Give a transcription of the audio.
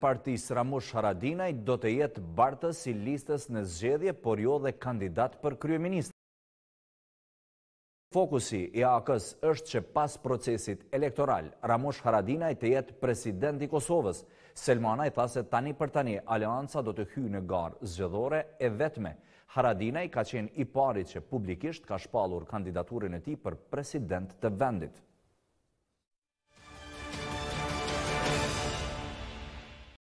Partis Ramush Haradinaj do të jetë bartës si listës në zxedje, por jo dhe kandidat për kryeministë. Fokusi i AKS është që pas procesit elektoral, Ramush Haradinaj të jetë presidenti Kosovës. Selmanaj tha se tani për tani, alianca do të hyjë në garë zxedhore e vetme. Haradinaj ka qenë i pari që publikisht ka shpalur kandidaturin e ti për president të vendit.